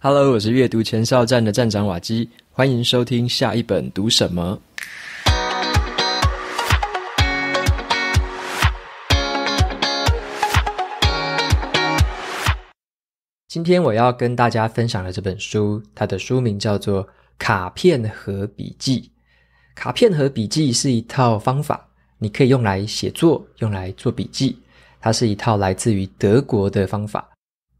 Hello，我是阅读前哨站的站长瓦基，欢迎收听下一本读什么。今天我要跟大家分享的这本书，它的书名叫做《卡片和笔记》。卡片和笔记是一套方法，你可以用来写作，用来做笔记。它是一套来自于德国的方法。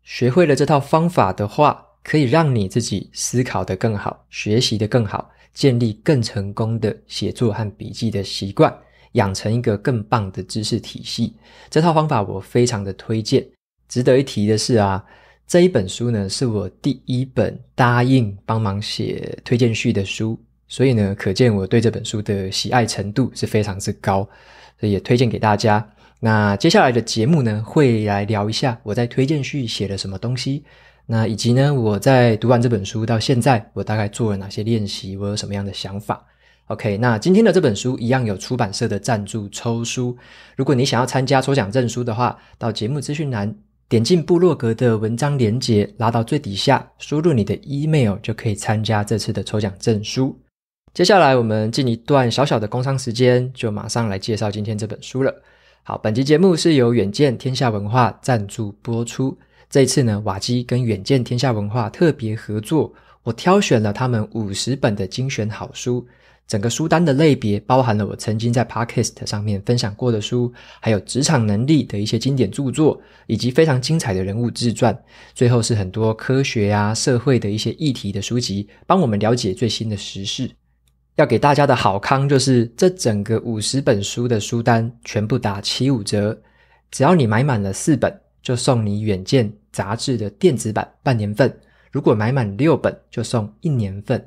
学会了这套方法的话，可以让你自己思考的更好，学习的更好，建立更成功的写作和笔记的习惯，养成一个更棒的知识体系。这套方法我非常的推荐。值得一提的是啊，这一本书呢是我第一本答应帮忙写推荐序的书，所以呢，可见我对这本书的喜爱程度是非常之高，所以也推荐给大家。那接下来的节目呢，会来聊一下我在推荐序写了什么东西。那以及呢？我在读完这本书到现在，我大概做了哪些练习？我有什么样的想法？OK，那今天的这本书一样有出版社的赞助抽书。如果你想要参加抽奖证书的话，到节目资讯栏点进布洛格的文章连接，拉到最底下，输入你的 email 就可以参加这次的抽奖证书。接下来我们进一段小小的工商时间，就马上来介绍今天这本书了。好，本集节目是由远见天下文化赞助播出。这次呢，瓦基跟远见天下文化特别合作，我挑选了他们五十本的精选好书。整个书单的类别包含了我曾经在 Podcast 上面分享过的书，还有职场能力的一些经典著作，以及非常精彩的人物自传。最后是很多科学啊、社会的一些议题的书籍，帮我们了解最新的时事。要给大家的好康就是，这整个五十本书的书单全部打七五折，只要你买满了四本。就送你《远见》杂志的电子版半年份，如果买满六本，就送一年份。《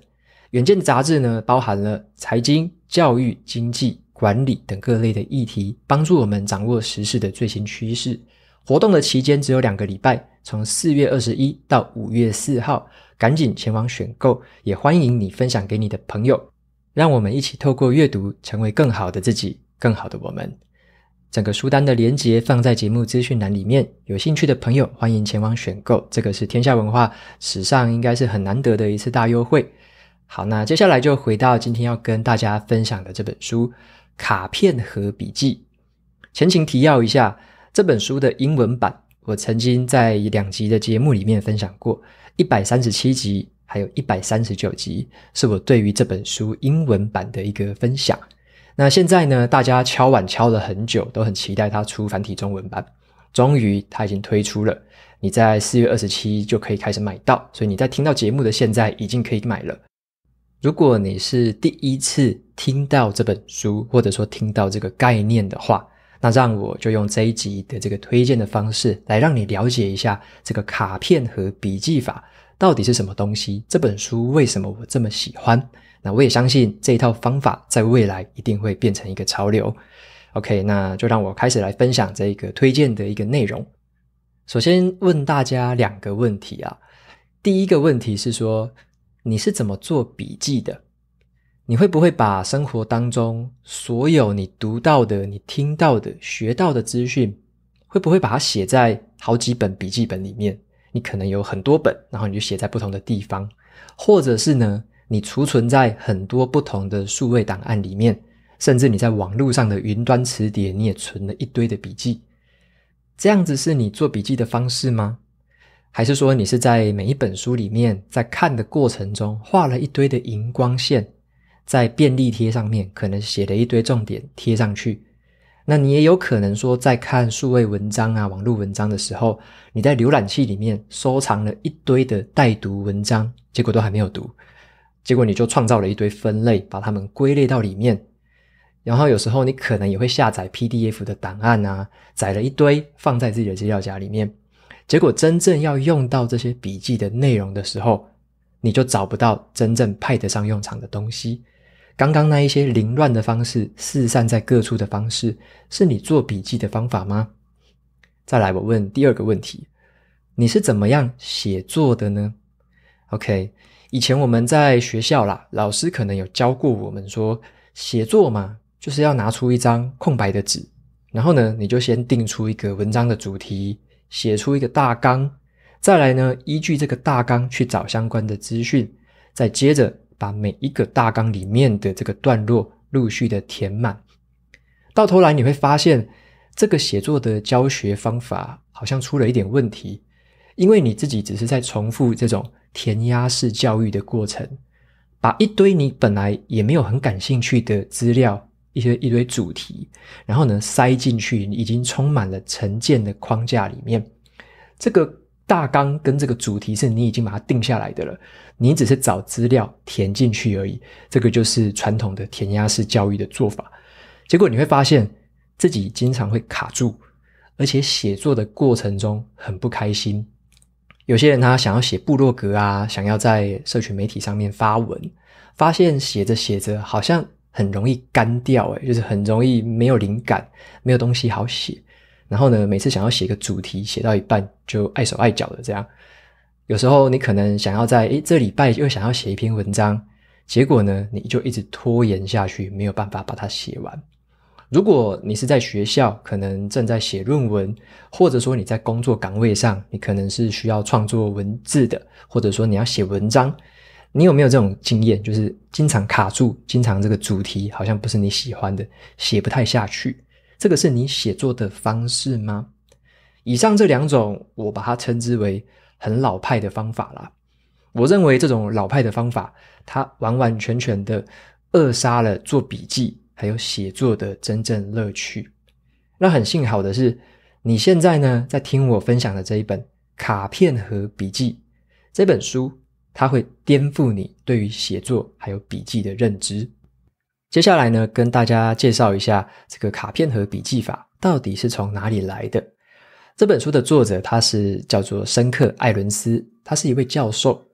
远见》杂志呢，包含了财经、教育、经济、管理等各类的议题，帮助我们掌握时事的最新趋势。活动的期间只有两个礼拜，从四月二十一到五月四号，赶紧前往选购。也欢迎你分享给你的朋友，让我们一起透过阅读，成为更好的自己，更好的我们。整个书单的链接放在节目资讯栏里面，有兴趣的朋友欢迎前往选购。这个是天下文化史上应该是很难得的一次大优惠。好，那接下来就回到今天要跟大家分享的这本书《卡片和笔记》。前情提要一下，这本书的英文版我曾经在两集的节目里面分享过，一百三十七集还有一百三十九集，是我对于这本书英文版的一个分享。那现在呢？大家敲碗敲了很久，都很期待它出繁体中文版。终于，它已经推出了。你在四月二十七就可以开始买到，所以你在听到节目的现在已经可以买了。如果你是第一次听到这本书，或者说听到这个概念的话，那让我就用这一集的这个推荐的方式来让你了解一下这个卡片和笔记法到底是什么东西。这本书为什么我这么喜欢？那我也相信这一套方法在未来一定会变成一个潮流。OK，那就让我开始来分享这个推荐的一个内容。首先问大家两个问题啊。第一个问题是说，你是怎么做笔记的？你会不会把生活当中所有你读到的、你听到的、学到的资讯，会不会把它写在好几本笔记本里面？你可能有很多本，然后你就写在不同的地方，或者是呢？你储存在很多不同的数位档案里面，甚至你在网络上的云端词典，你也存了一堆的笔记。这样子是你做笔记的方式吗？还是说你是在每一本书里面，在看的过程中画了一堆的荧光线，在便利贴上面可能写了一堆重点贴上去？那你也有可能说，在看数位文章啊、网络文章的时候，你在浏览器里面收藏了一堆的待读文章，结果都还没有读。结果你就创造了一堆分类，把它们归类到里面。然后有时候你可能也会下载 PDF 的档案啊，载了一堆放在自己的资料夹里面。结果真正要用到这些笔记的内容的时候，你就找不到真正派得上用场的东西。刚刚那一些凌乱的方式，四散在各处的方式，是你做笔记的方法吗？再来，我问第二个问题：你是怎么样写作的呢？OK。以前我们在学校啦，老师可能有教过我们说，写作嘛，就是要拿出一张空白的纸，然后呢，你就先定出一个文章的主题，写出一个大纲，再来呢，依据这个大纲去找相关的资讯，再接着把每一个大纲里面的这个段落陆续的填满，到头来你会发现，这个写作的教学方法好像出了一点问题，因为你自己只是在重复这种。填鸭式教育的过程，把一堆你本来也没有很感兴趣的资料，一些一堆主题，然后呢塞进去已经充满了成见的框架里面。这个大纲跟这个主题是你已经把它定下来的了，你只是找资料填进去而已。这个就是传统的填鸭式教育的做法。结果你会发现自己经常会卡住，而且写作的过程中很不开心。有些人他想要写部落格啊，想要在社群媒体上面发文，发现写着写着好像很容易干掉，诶就是很容易没有灵感，没有东西好写。然后呢，每次想要写个主题，写到一半就碍手碍脚的这样。有时候你可能想要在诶这礼拜又想要写一篇文章，结果呢你就一直拖延下去，没有办法把它写完。如果你是在学校，可能正在写论文，或者说你在工作岗位上，你可能是需要创作文字的，或者说你要写文章，你有没有这种经验？就是经常卡住，经常这个主题好像不是你喜欢的，写不太下去。这个是你写作的方式吗？以上这两种，我把它称之为很老派的方法啦。我认为这种老派的方法，它完完全全的扼杀了做笔记。还有写作的真正乐趣。那很幸好的是，你现在呢在听我分享的这一本《卡片和笔记》这本书，它会颠覆你对于写作还有笔记的认知。接下来呢，跟大家介绍一下这个卡片和笔记法到底是从哪里来的。这本书的作者他是叫做申克艾伦斯，他是一位教授。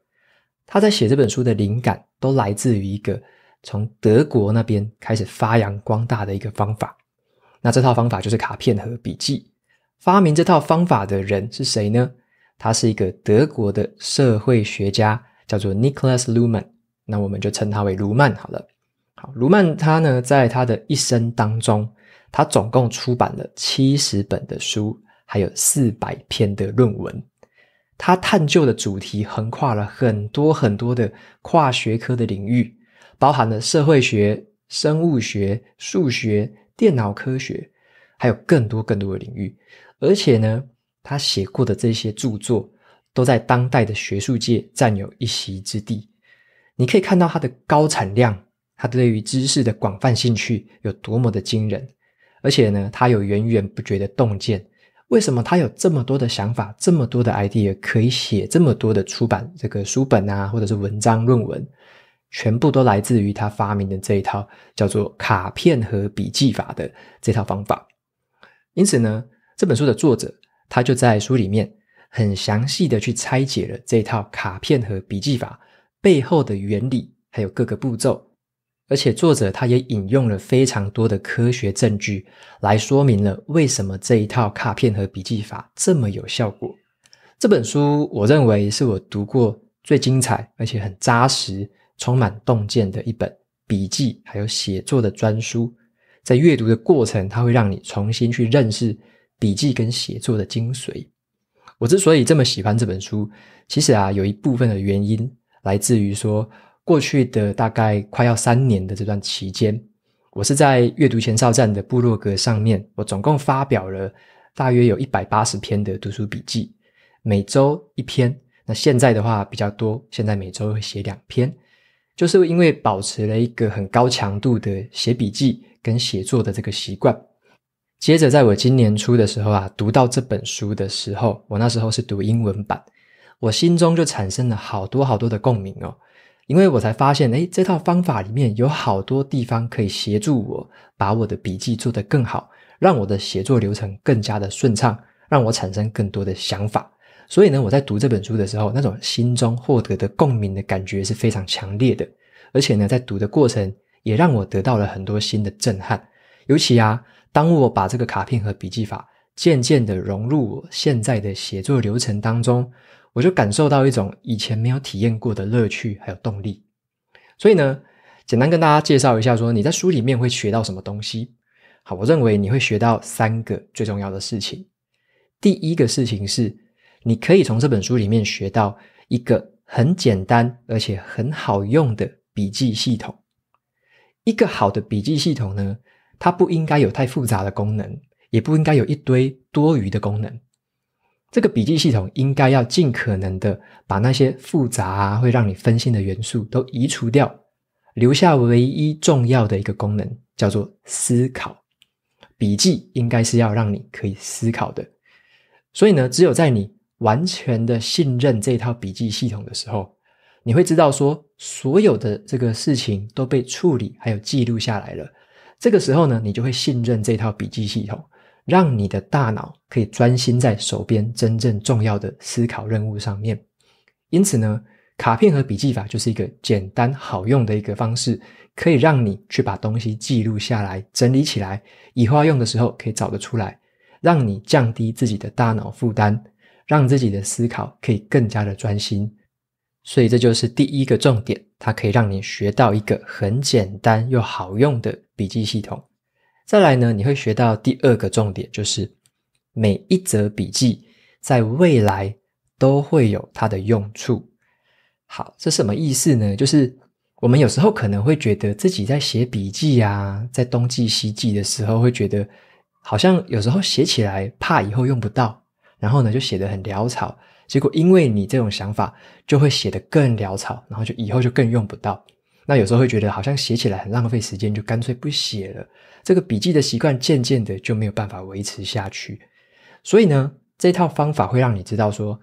他在写这本书的灵感都来自于一个。从德国那边开始发扬光大的一个方法，那这套方法就是卡片和笔记。发明这套方法的人是谁呢？他是一个德国的社会学家，叫做 Nicolas Luman。那我们就称他为卢曼好了。好，卢曼他呢，在他的一生当中，他总共出版了七十本的书，还有四百篇的论文。他探究的主题横跨了很多很多的跨学科的领域。包含了社会学、生物学、数学、电脑科学，还有更多更多的领域。而且呢，他写过的这些著作都在当代的学术界占有一席之地。你可以看到他的高产量，他对于知识的广泛兴趣有多么的惊人，而且呢，他有源源不绝的洞见。为什么他有这么多的想法，这么多的 idea 可以写这么多的出版这个书本啊，或者是文章、论文？全部都来自于他发明的这一套叫做卡片和笔记法的这套方法。因此呢，这本书的作者他就在书里面很详细的去拆解了这套卡片和笔记法背后的原理，还有各个步骤。而且作者他也引用了非常多的科学证据来说明了为什么这一套卡片和笔记法这么有效果。这本书我认为是我读过最精彩而且很扎实。充满洞见的一本笔记，还有写作的专书，在阅读的过程，它会让你重新去认识笔记跟写作的精髓。我之所以这么喜欢这本书，其实啊，有一部分的原因来自于说，过去的大概快要三年的这段期间，我是在阅读前哨站的部落格上面，我总共发表了大约有一百八十篇的读书笔记，每周一篇。那现在的话比较多，现在每周会写两篇。就是因为保持了一个很高强度的写笔记跟写作的这个习惯，接着在我今年初的时候啊，读到这本书的时候，我那时候是读英文版，我心中就产生了好多好多的共鸣哦，因为我才发现，哎，这套方法里面有好多地方可以协助我把我的笔记做得更好，让我的写作流程更加的顺畅，让我产生更多的想法。所以呢，我在读这本书的时候，那种心中获得的共鸣的感觉是非常强烈的，而且呢，在读的过程也让我得到了很多新的震撼。尤其啊，当我把这个卡片和笔记法渐渐的融入我现在的写作流程当中，我就感受到一种以前没有体验过的乐趣还有动力。所以呢，简单跟大家介绍一下，说你在书里面会学到什么东西。好，我认为你会学到三个最重要的事情。第一个事情是。你可以从这本书里面学到一个很简单而且很好用的笔记系统。一个好的笔记系统呢，它不应该有太复杂的功能，也不应该有一堆多余的功能。这个笔记系统应该要尽可能的把那些复杂啊，会让你分心的元素都移除掉，留下唯一重要的一个功能，叫做思考。笔记应该是要让你可以思考的。所以呢，只有在你。完全的信任这套笔记系统的时候，你会知道说所有的这个事情都被处理还有记录下来了。这个时候呢，你就会信任这套笔记系统，让你的大脑可以专心在手边真正重要的思考任务上面。因此呢，卡片和笔记法就是一个简单好用的一个方式，可以让你去把东西记录下来、整理起来，以后要用的时候可以找得出来，让你降低自己的大脑负担。让自己的思考可以更加的专心，所以这就是第一个重点，它可以让你学到一个很简单又好用的笔记系统。再来呢，你会学到第二个重点，就是每一则笔记在未来都会有它的用处。好，这什么意思呢？就是我们有时候可能会觉得自己在写笔记啊，在冬季、西记的时候，会觉得好像有时候写起来怕以后用不到。然后呢，就写得很潦草，结果因为你这种想法，就会写得更潦草，然后就以后就更用不到。那有时候会觉得好像写起来很浪费时间，就干脆不写了。这个笔记的习惯渐渐的就没有办法维持下去。所以呢，这套方法会让你知道说，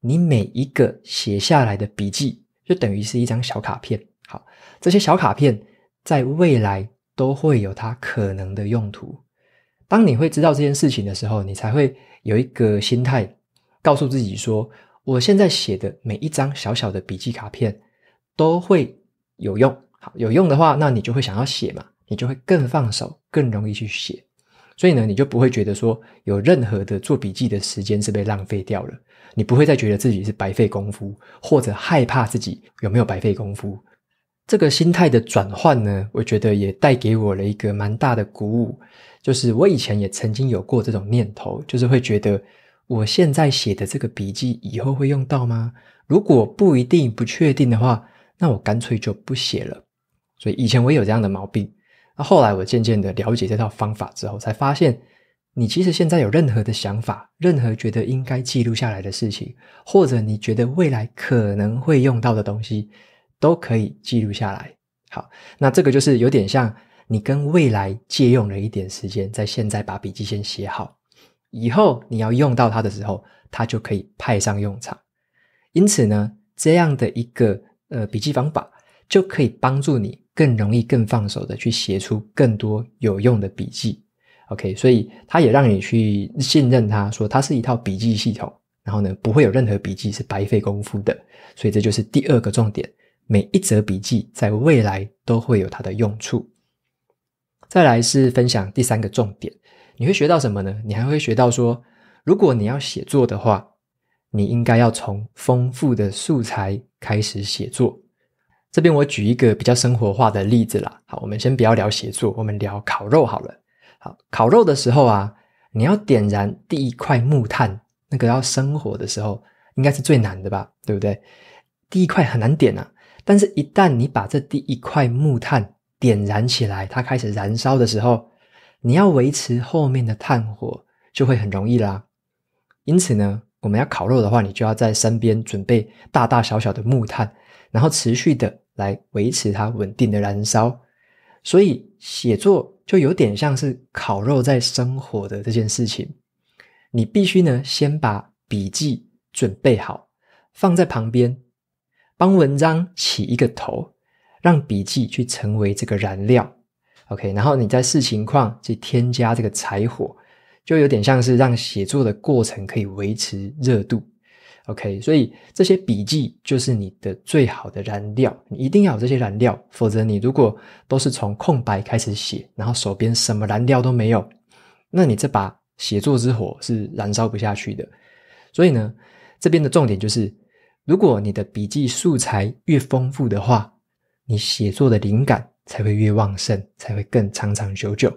你每一个写下来的笔记，就等于是一张小卡片。好，这些小卡片在未来都会有它可能的用途。当你会知道这件事情的时候，你才会。有一个心态，告诉自己说：“我现在写的每一张小小的笔记卡片都会有用。”好，有用的话，那你就会想要写嘛，你就会更放手，更容易去写。所以呢，你就不会觉得说有任何的做笔记的时间是被浪费掉了。你不会再觉得自己是白费功夫，或者害怕自己有没有白费功夫。这个心态的转换呢，我觉得也带给我了一个蛮大的鼓舞。就是我以前也曾经有过这种念头，就是会觉得我现在写的这个笔记以后会用到吗？如果不一定、不确定的话，那我干脆就不写了。所以以前我有这样的毛病，那后来我渐渐的了解这套方法之后，才发现你其实现在有任何的想法、任何觉得应该记录下来的事情，或者你觉得未来可能会用到的东西。都可以记录下来。好，那这个就是有点像你跟未来借用了一点时间，在现在把笔记先写好，以后你要用到它的时候，它就可以派上用场。因此呢，这样的一个呃笔记方法就可以帮助你更容易、更放手的去写出更多有用的笔记。OK，所以它也让你去信任它，说它是一套笔记系统，然后呢，不会有任何笔记是白费功夫的。所以这就是第二个重点。每一则笔记在未来都会有它的用处。再来是分享第三个重点，你会学到什么呢？你还会学到说，如果你要写作的话，你应该要从丰富的素材开始写作。这边我举一个比较生活化的例子啦。好，我们先不要聊写作，我们聊烤肉好了。好，烤肉的时候啊，你要点燃第一块木炭，那个要生火的时候，应该是最难的吧？对不对？第一块很难点呐。但是，一旦你把这第一块木炭点燃起来，它开始燃烧的时候，你要维持后面的炭火就会很容易啦。因此呢，我们要烤肉的话，你就要在身边准备大大小小的木炭，然后持续的来维持它稳定的燃烧。所以，写作就有点像是烤肉在生火的这件事情，你必须呢先把笔记准备好，放在旁边。帮文章起一个头，让笔记去成为这个燃料，OK。然后你再视情况去添加这个柴火，就有点像是让写作的过程可以维持热度，OK。所以这些笔记就是你的最好的燃料，你一定要有这些燃料，否则你如果都是从空白开始写，然后手边什么燃料都没有，那你这把写作之火是燃烧不下去的。所以呢，这边的重点就是。如果你的笔记素材越丰富的话，你写作的灵感才会越旺盛，才会更长长久久。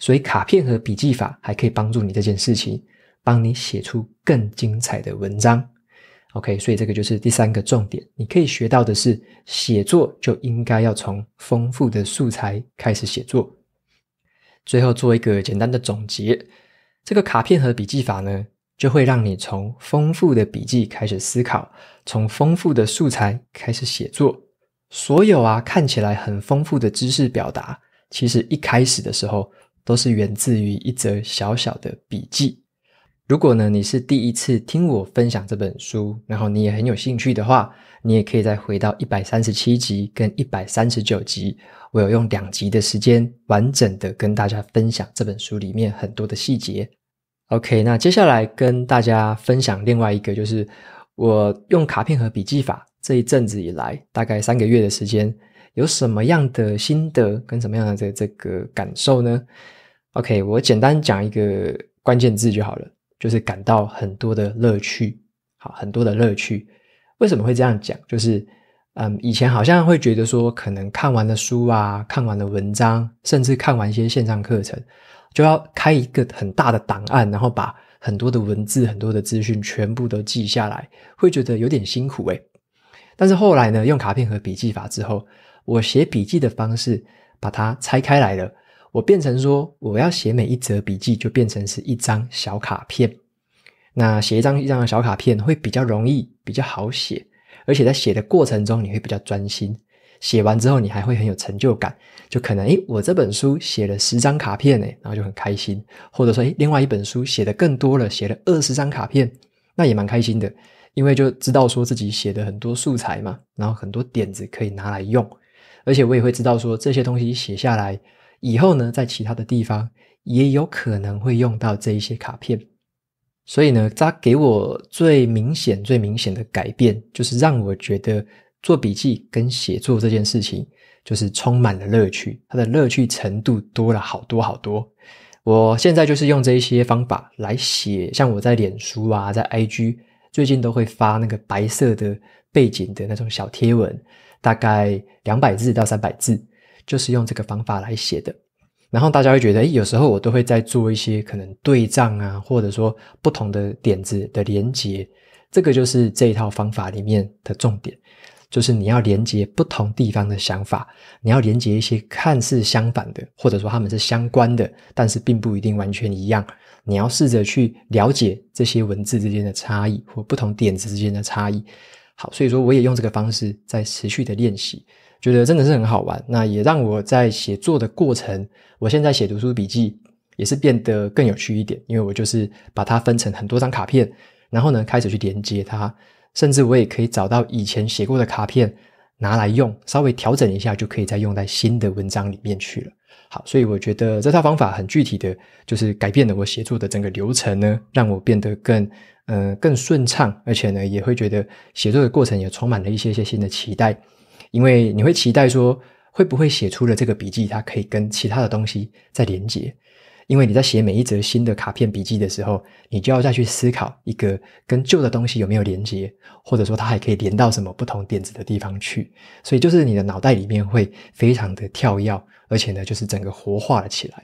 所以卡片和笔记法还可以帮助你这件事情，帮你写出更精彩的文章。OK，所以这个就是第三个重点，你可以学到的是，写作就应该要从丰富的素材开始写作。最后做一个简单的总结，这个卡片和笔记法呢？就会让你从丰富的笔记开始思考，从丰富的素材开始写作。所有啊看起来很丰富的知识表达，其实一开始的时候都是源自于一则小小的笔记。如果呢你是第一次听我分享这本书，然后你也很有兴趣的话，你也可以再回到一百三十七集跟一百三十九集，我有用两集的时间完整的跟大家分享这本书里面很多的细节。OK，那接下来跟大家分享另外一个，就是我用卡片和笔记法这一阵子以来，大概三个月的时间，有什么样的心得跟什么样的这这个感受呢？OK，我简单讲一个关键字就好了，就是感到很多的乐趣，好，很多的乐趣。为什么会这样讲？就是嗯，以前好像会觉得说，可能看完了书啊，看完了文章，甚至看完一些线上课程。就要开一个很大的档案，然后把很多的文字、很多的资讯全部都记下来，会觉得有点辛苦诶。但是后来呢，用卡片和笔记法之后，我写笔记的方式把它拆开来了，我变成说，我要写每一则笔记就变成是一张小卡片。那写一张一张的小卡片会比较容易，比较好写，而且在写的过程中你会比较专心。写完之后，你还会很有成就感，就可能诶，我这本书写了十张卡片，诶，然后就很开心，或者说诶，另外一本书写的更多了，写了二十张卡片，那也蛮开心的，因为就知道说自己写的很多素材嘛，然后很多点子可以拿来用，而且我也会知道说这些东西写下来以后呢，在其他的地方也有可能会用到这一些卡片，所以呢，它给我最明显、最明显的改变就是让我觉得。做笔记跟写作这件事情，就是充满了乐趣，它的乐趣程度多了好多好多。我现在就是用这些方法来写，像我在脸书啊，在 IG 最近都会发那个白色的背景的那种小贴文，大概两百字到三百字，就是用这个方法来写的。然后大家会觉得，哎，有时候我都会在做一些可能对仗啊，或者说不同的点子的连接，这个就是这一套方法里面的重点。就是你要连接不同地方的想法，你要连接一些看似相反的，或者说他们是相关的，但是并不一定完全一样。你要试着去了解这些文字之间的差异或不同点子之间的差异。好，所以说我也用这个方式在持续的练习，觉得真的是很好玩。那也让我在写作的过程，我现在写读书笔记也是变得更有趣一点，因为我就是把它分成很多张卡片，然后呢开始去连接它。甚至我也可以找到以前写过的卡片拿来用，稍微调整一下就可以再用在新的文章里面去了。好，所以我觉得这套方法很具体的就是改变了我写作的整个流程呢，让我变得更嗯更顺畅，而且呢也会觉得写作的过程也充满了一些些新的期待，因为你会期待说会不会写出了这个笔记，它可以跟其他的东西再连接。因为你在写每一则新的卡片笔记的时候，你就要再去思考一个跟旧的东西有没有连接，或者说它还可以连到什么不同点子的地方去。所以就是你的脑袋里面会非常的跳跃，而且呢就是整个活化了起来。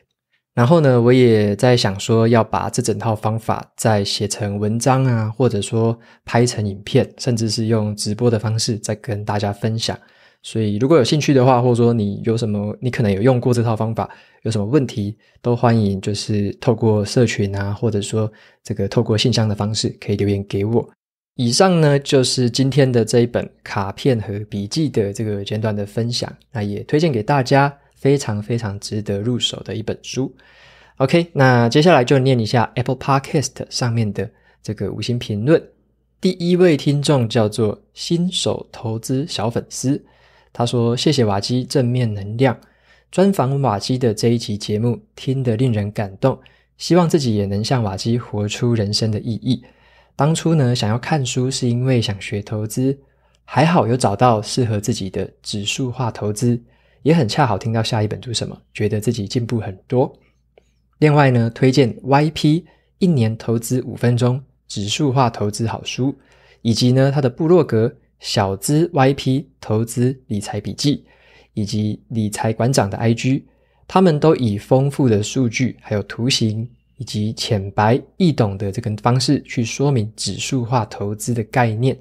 然后呢我也在想说要把这整套方法再写成文章啊，或者说拍成影片，甚至是用直播的方式再跟大家分享。所以，如果有兴趣的话，或者说你有什么，你可能有用过这套方法，有什么问题，都欢迎就是透过社群啊，或者说这个透过信箱的方式，可以留言给我。以上呢，就是今天的这一本卡片和笔记的这个简短的分享。那也推荐给大家非常非常值得入手的一本书。OK，那接下来就念一下 Apple Podcast 上面的这个五星评论。第一位听众叫做新手投资小粉丝。他说：“谢谢瓦基正面能量专访瓦基的这一集节目，听得令人感动。希望自己也能像瓦基活出人生的意义。当初呢，想要看书是因为想学投资，还好有找到适合自己的指数化投资，也很恰好听到下一本读什么，觉得自己进步很多。另外呢，推荐 Y P 一年投资五分钟指数化投资好书，以及呢他的部落格。”小资 Y P 投资理财笔记以及理财馆长的 I G，他们都以丰富的数据、还有图形以及浅白易懂的这个方式去说明指数化投资的概念。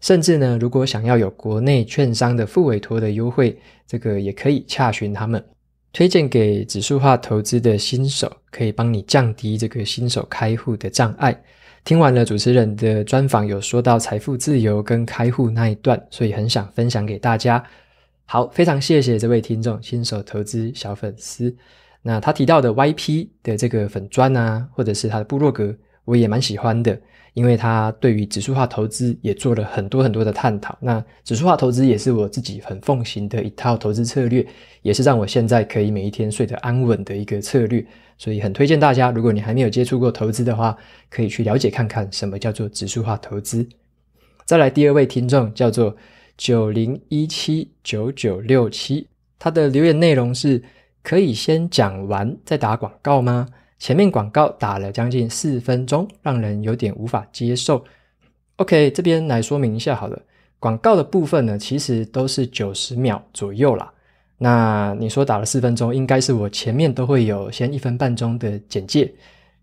甚至呢，如果想要有国内券商的副委托的优惠，这个也可以洽询他们。推荐给指数化投资的新手，可以帮你降低这个新手开户的障碍。听完了主持人的专访，有说到财富自由跟开户那一段，所以很想分享给大家。好，非常谢谢这位听众，新手投资小粉丝。那他提到的 y p 的这个粉砖啊，或者是他的部落格。我也蛮喜欢的，因为他对于指数化投资也做了很多很多的探讨。那指数化投资也是我自己很奉行的一套投资策略，也是让我现在可以每一天睡得安稳的一个策略。所以很推荐大家，如果你还没有接触过投资的话，可以去了解看看什么叫做指数化投资。再来第二位听众叫做九零一七九九六七，他的留言内容是：可以先讲完再打广告吗？前面广告打了将近四分钟，让人有点无法接受。OK，这边来说明一下好了，广告的部分呢，其实都是九十秒左右啦。那你说打了四分钟，应该是我前面都会有先一分半钟的简介、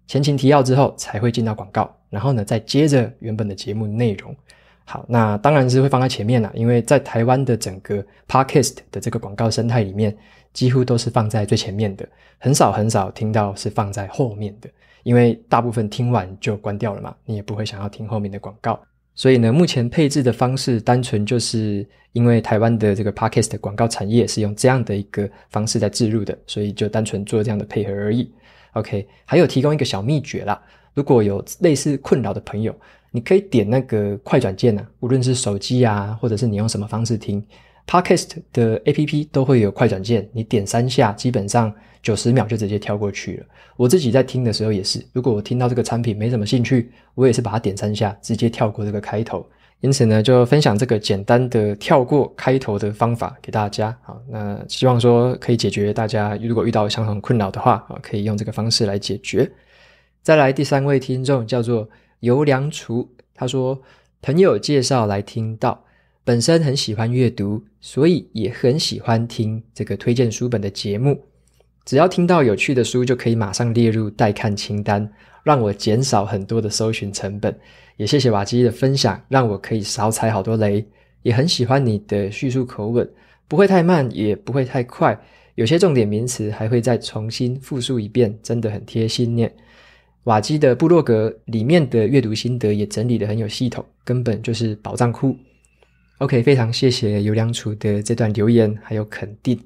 前情提要之后，才会进到广告，然后呢，再接着原本的节目内容。好，那当然是会放在前面了，因为在台湾的整个 Podcast 的这个广告生态里面。几乎都是放在最前面的，很少很少听到是放在后面的，因为大部分听完就关掉了嘛，你也不会想要听后面的广告。所以呢，目前配置的方式单纯就是因为台湾的这个 podcast 广告产业是用这样的一个方式在置入的，所以就单纯做这样的配合而已。OK，还有提供一个小秘诀啦，如果有类似困扰的朋友，你可以点那个快转键啊，无论是手机啊，或者是你用什么方式听。Podcast 的 APP 都会有快转键，你点三下，基本上九十秒就直接跳过去了。我自己在听的时候也是，如果我听到这个产品没什么兴趣，我也是把它点三下，直接跳过这个开头。因此呢，就分享这个简单的跳过开头的方法给大家。好，那希望说可以解决大家如果遇到相同困扰的话，啊，可以用这个方式来解决。再来第三位听众叫做尤良厨，他说朋友介绍来听到。本身很喜欢阅读，所以也很喜欢听这个推荐书本的节目。只要听到有趣的书，就可以马上列入待看清单，让我减少很多的搜寻成本。也谢谢瓦基的分享，让我可以少踩好多雷。也很喜欢你的叙述口吻，不会太慢，也不会太快。有些重点名词还会再重新复述一遍，真的很贴心。念瓦基的部落格里面的阅读心得也整理得很有系统，根本就是宝藏库。OK，非常谢谢尤良楚的这段留言还有肯定。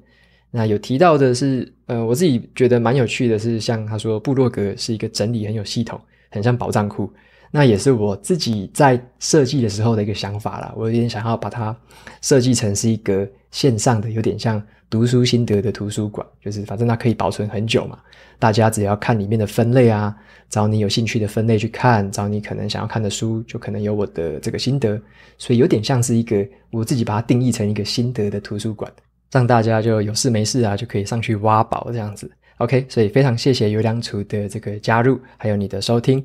那有提到的是，呃，我自己觉得蛮有趣的，是像他说部落格是一个整理很有系统，很像宝藏库。那也是我自己在设计的时候的一个想法啦。我有点想要把它设计成是一个线上的，有点像。读书心得的图书馆，就是反正它可以保存很久嘛。大家只要看里面的分类啊，找你有兴趣的分类去看，找你可能想要看的书，就可能有我的这个心得。所以有点像是一个我自己把它定义成一个心得的图书馆，让大家就有事没事啊就可以上去挖宝这样子。OK，所以非常谢谢尤良厨的这个加入，还有你的收听。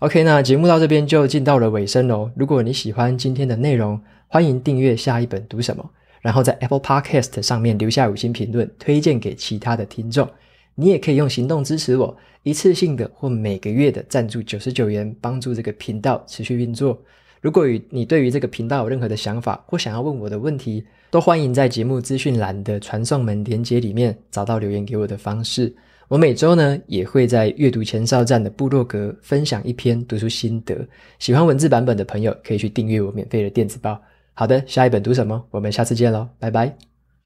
OK，那节目到这边就进到了尾声喽。如果你喜欢今天的内容，欢迎订阅下一本读什么。然后在 Apple Podcast 上面留下五星评论，推荐给其他的听众。你也可以用行动支持我，一次性的或每个月的赞助九十九元，帮助这个频道持续运作。如果与你对于这个频道有任何的想法或想要问我的问题，都欢迎在节目资讯栏的传送门连接里面找到留言给我的方式。我每周呢也会在阅读前哨站的部落格分享一篇读书心得，喜欢文字版本的朋友可以去订阅我免费的电子报。好的，下一本读什么？我们下次见喽，拜拜。